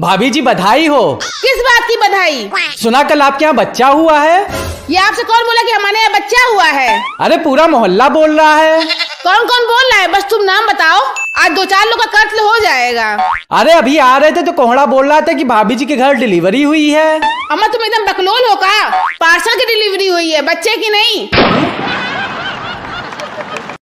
भाभी जी बधाई हो किस बात की बधाई सुना कल आपके यहाँ बच्चा हुआ है ये आपसे कौन बोला कि हमारे यहाँ बच्चा हुआ है अरे पूरा मोहल्ला बोल रहा है कौन कौन बोल रहा है बस तुम नाम बताओ आज दो चार लोग का कत्ल हो जाएगा अरे अभी आ रहे थे तो कोहड़ा बोल रहा था कि भाभी जी के घर डिलीवरी हुई है अम्मा तुम एकदम बकलोल हो का पार्सल की डिलीवरी हुई है बच्चे की नहीं